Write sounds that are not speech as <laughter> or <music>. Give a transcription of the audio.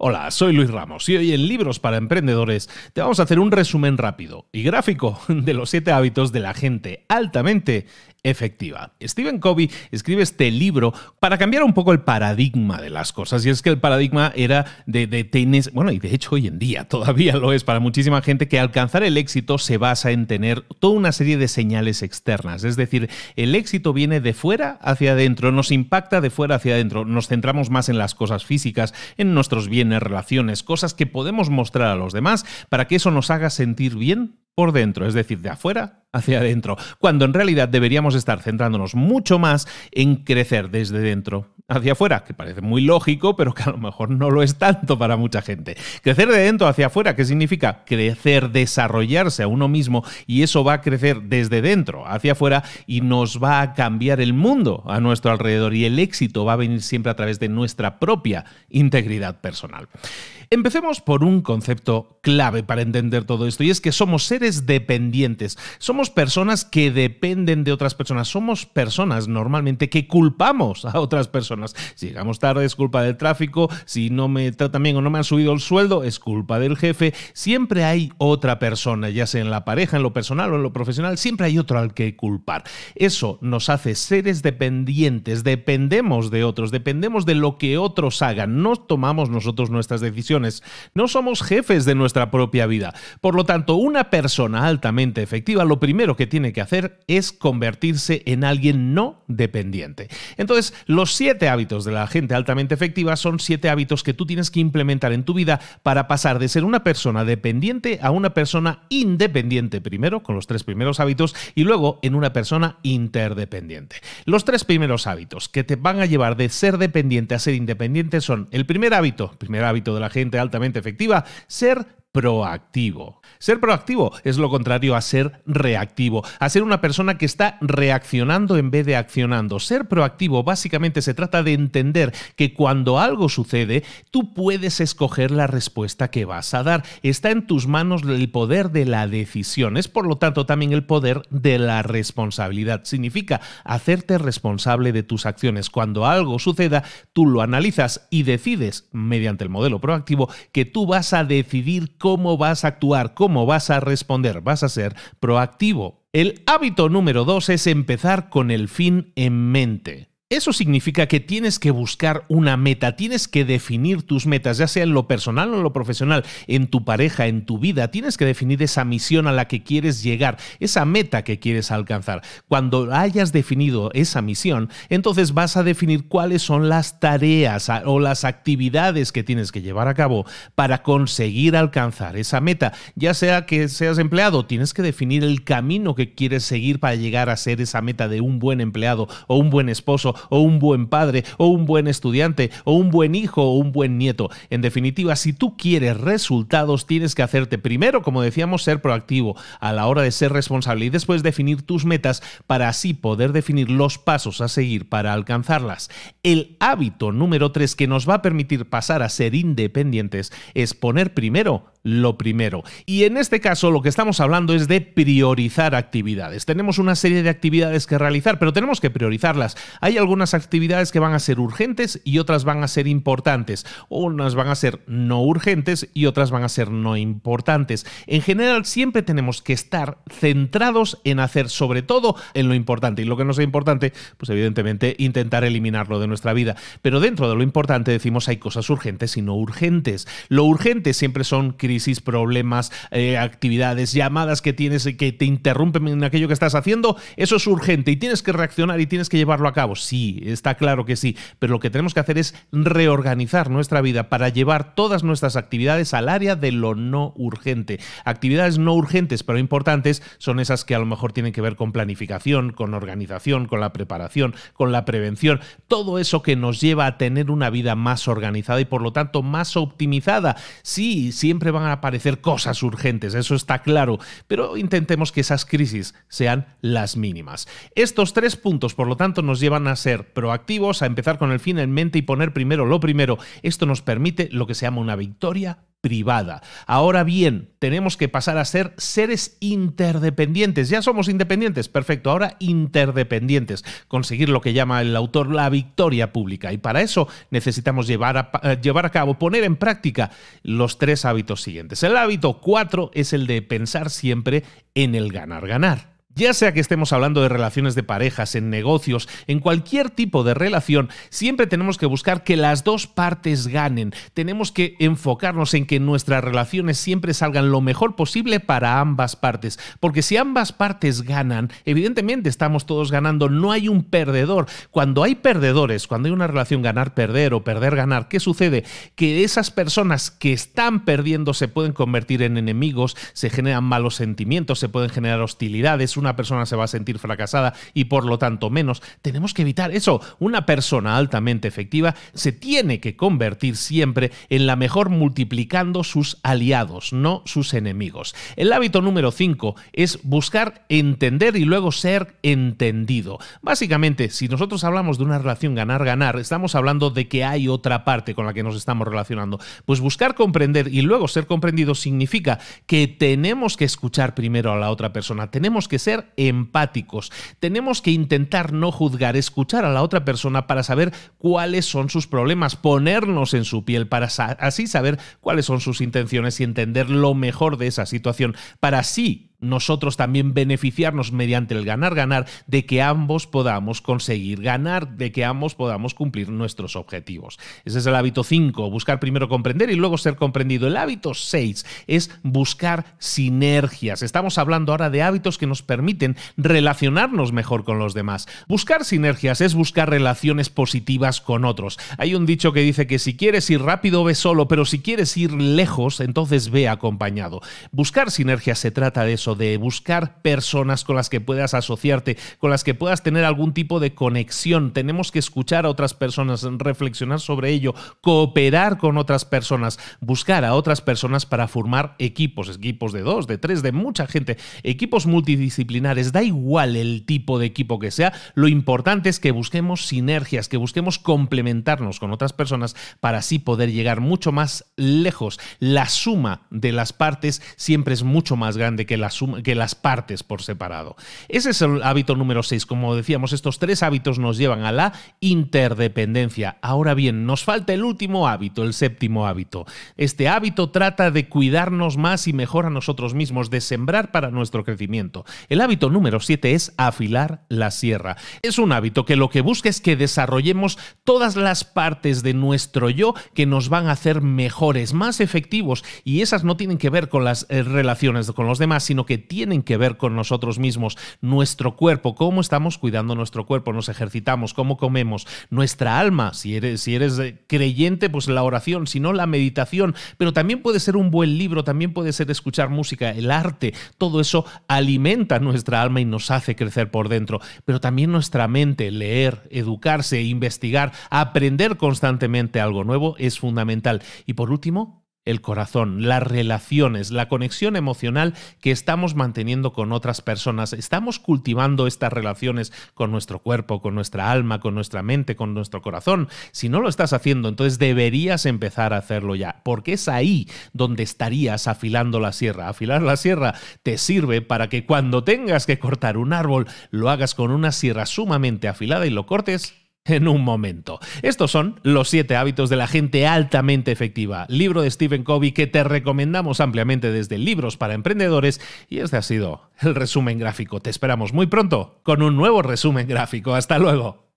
Hola, soy Luis Ramos y hoy en Libros para Emprendedores te vamos a hacer un resumen rápido y gráfico <laughs> de los 7 hábitos de la gente altamente efectiva. Stephen Covey escribe este libro para cambiar un poco el paradigma de las cosas. Y es que el paradigma era de, de bueno, y de hecho hoy en día todavía lo es para muchísima gente, que alcanzar el éxito se basa en tener toda una serie de señales externas. Es decir, el éxito viene de fuera hacia adentro, nos impacta de fuera hacia adentro, nos centramos más en las cosas físicas, en nuestros bienes, relaciones, cosas que podemos mostrar a los demás para que eso nos haga sentir bien por dentro, es decir, de afuera hacia adentro, cuando en realidad deberíamos estar centrándonos mucho más en crecer desde dentro hacia afuera, que parece muy lógico, pero que a lo mejor no lo es tanto para mucha gente. Crecer de dentro hacia afuera, ¿qué significa? Crecer, desarrollarse a uno mismo y eso va a crecer desde dentro hacia afuera y nos va a cambiar el mundo a nuestro alrededor y el éxito va a venir siempre a través de nuestra propia integridad personal. Empecemos por un concepto clave para entender todo esto y es que somos seres dependientes, somos personas que dependen de otras personas, somos personas normalmente que culpamos a otras personas. Si llegamos tarde es culpa del tráfico, si no me tratan bien o no me han subido el sueldo es culpa del jefe, siempre hay otra persona, ya sea en la pareja, en lo personal o en lo profesional, siempre hay otro al que culpar. Eso nos hace seres dependientes, dependemos de otros, dependemos de lo que otros hagan, no tomamos nosotros nuestras decisiones no somos jefes de nuestra propia vida. Por lo tanto, una persona altamente efectiva lo primero que tiene que hacer es convertirse en alguien no dependiente. Entonces, los siete hábitos de la gente altamente efectiva son siete hábitos que tú tienes que implementar en tu vida para pasar de ser una persona dependiente a una persona independiente primero, con los tres primeros hábitos, y luego en una persona interdependiente. Los tres primeros hábitos que te van a llevar de ser dependiente a ser independiente son el primer hábito, primer hábito de la gente, altamente efectiva, ser proactivo. Ser proactivo es lo contrario a ser reactivo, a ser una persona que está reaccionando en vez de accionando. Ser proactivo básicamente se trata de entender que cuando algo sucede, tú puedes escoger la respuesta que vas a dar. Está en tus manos el poder de la decisión, es por lo tanto también el poder de la responsabilidad. Significa hacerte responsable de tus acciones. Cuando algo suceda, tú lo analizas y decides, mediante el modelo proactivo, que tú vas a decidir cómo vas a actuar, cómo vas a responder, vas a ser proactivo. El hábito número dos es empezar con el fin en mente. Eso significa que tienes que buscar una meta, tienes que definir tus metas, ya sea en lo personal o en lo profesional, en tu pareja, en tu vida. Tienes que definir esa misión a la que quieres llegar, esa meta que quieres alcanzar. Cuando hayas definido esa misión, entonces vas a definir cuáles son las tareas o las actividades que tienes que llevar a cabo para conseguir alcanzar esa meta. Ya sea que seas empleado, tienes que definir el camino que quieres seguir para llegar a ser esa meta de un buen empleado o un buen esposo o un buen padre o un buen estudiante o un buen hijo o un buen nieto. En definitiva, si tú quieres resultados, tienes que hacerte primero, como decíamos, ser proactivo a la hora de ser responsable y después definir tus metas para así poder definir los pasos a seguir para alcanzarlas. El hábito número 3 que nos va a permitir pasar a ser independientes es poner primero lo primero. Y en este caso lo que estamos hablando es de priorizar actividades. Tenemos una serie de actividades que realizar, pero tenemos que priorizarlas. Hay algunas actividades que van a ser urgentes y otras van a ser importantes. Unas van a ser no urgentes y otras van a ser no importantes. En general siempre tenemos que estar centrados en hacer sobre todo en lo importante. Y lo que no sea importante, pues evidentemente intentar eliminarlo de nuestra vida. Pero dentro de lo importante decimos hay cosas urgentes y no urgentes. Lo urgente siempre son que crisis, problemas, eh, actividades, llamadas que tienes eh, que te interrumpen en aquello que estás haciendo, eso es urgente y tienes que reaccionar y tienes que llevarlo a cabo. Sí, está claro que sí, pero lo que tenemos que hacer es reorganizar nuestra vida para llevar todas nuestras actividades al área de lo no urgente. Actividades no urgentes pero importantes son esas que a lo mejor tienen que ver con planificación, con organización, con la preparación, con la prevención, todo eso que nos lleva a tener una vida más organizada y por lo tanto más optimizada. Sí, siempre va van a aparecer cosas urgentes, eso está claro, pero intentemos que esas crisis sean las mínimas. Estos tres puntos, por lo tanto, nos llevan a ser proactivos, a empezar con el fin en mente y poner primero lo primero. Esto nos permite lo que se llama una victoria privada. Ahora bien, tenemos que pasar a ser seres interdependientes. Ya somos independientes, perfecto, ahora interdependientes. Conseguir lo que llama el autor la victoria pública. Y para eso necesitamos llevar a, eh, llevar a cabo, poner en práctica los tres hábitos siguientes. El hábito cuatro es el de pensar siempre en el ganar-ganar. Ya sea que estemos hablando de relaciones de parejas, en negocios, en cualquier tipo de relación, siempre tenemos que buscar que las dos partes ganen. Tenemos que enfocarnos en que nuestras relaciones siempre salgan lo mejor posible para ambas partes. Porque si ambas partes ganan, evidentemente estamos todos ganando, no hay un perdedor. Cuando hay perdedores, cuando hay una relación ganar-perder o perder-ganar, ¿qué sucede? Que esas personas que están perdiendo se pueden convertir en enemigos, se generan malos sentimientos, se pueden generar hostilidades, una una persona se va a sentir fracasada y por lo tanto menos. Tenemos que evitar eso. Una persona altamente efectiva se tiene que convertir siempre en la mejor multiplicando sus aliados, no sus enemigos. El hábito número 5 es buscar entender y luego ser entendido. Básicamente, si nosotros hablamos de una relación ganar-ganar, estamos hablando de que hay otra parte con la que nos estamos relacionando. Pues buscar comprender y luego ser comprendido significa que tenemos que escuchar primero a la otra persona, tenemos que ser empáticos. Tenemos que intentar no juzgar, escuchar a la otra persona para saber cuáles son sus problemas, ponernos en su piel para así saber cuáles son sus intenciones y entender lo mejor de esa situación, para así nosotros también beneficiarnos mediante el ganar-ganar de que ambos podamos conseguir ganar, de que ambos podamos cumplir nuestros objetivos. Ese es el hábito 5, buscar primero comprender y luego ser comprendido. El hábito 6 es buscar sinergias. Estamos hablando ahora de hábitos que nos permiten relacionarnos mejor con los demás. Buscar sinergias es buscar relaciones positivas con otros. Hay un dicho que dice que si quieres ir rápido ve solo, pero si quieres ir lejos, entonces ve acompañado. Buscar sinergias se trata de eso de buscar personas con las que puedas asociarte, con las que puedas tener algún tipo de conexión. Tenemos que escuchar a otras personas, reflexionar sobre ello, cooperar con otras personas, buscar a otras personas para formar equipos, equipos de dos, de tres, de mucha gente, equipos multidisciplinares, da igual el tipo de equipo que sea, lo importante es que busquemos sinergias, que busquemos complementarnos con otras personas para así poder llegar mucho más lejos. La suma de las partes siempre es mucho más grande que la que las partes por separado. Ese es el hábito número 6. Como decíamos, estos tres hábitos nos llevan a la interdependencia. Ahora bien, nos falta el último hábito, el séptimo hábito. Este hábito trata de cuidarnos más y mejor a nosotros mismos, de sembrar para nuestro crecimiento. El hábito número 7 es afilar la sierra. Es un hábito que lo que busca es que desarrollemos todas las partes de nuestro yo que nos van a hacer mejores, más efectivos, y esas no tienen que ver con las eh, relaciones con los demás, sino que tienen que ver con nosotros mismos, nuestro cuerpo, cómo estamos cuidando nuestro cuerpo, nos ejercitamos, cómo comemos, nuestra alma, si eres, si eres eh, creyente, pues la oración, si no la meditación, pero también puede ser un buen libro, también puede ser escuchar música, el arte, todo eso alimenta nuestra alma y nos hace crecer por dentro, pero también nuestra mente, leer, educarse, investigar, aprender constantemente algo nuevo es fundamental. Y por último, el corazón, las relaciones, la conexión emocional que estamos manteniendo con otras personas. Estamos cultivando estas relaciones con nuestro cuerpo, con nuestra alma, con nuestra mente, con nuestro corazón. Si no lo estás haciendo, entonces deberías empezar a hacerlo ya, porque es ahí donde estarías afilando la sierra. Afilar la sierra te sirve para que cuando tengas que cortar un árbol, lo hagas con una sierra sumamente afilada y lo cortes en un momento. Estos son los siete hábitos de la gente altamente efectiva, libro de Stephen Covey que te recomendamos ampliamente desde Libros para Emprendedores y este ha sido el resumen gráfico. Te esperamos muy pronto con un nuevo resumen gráfico. Hasta luego.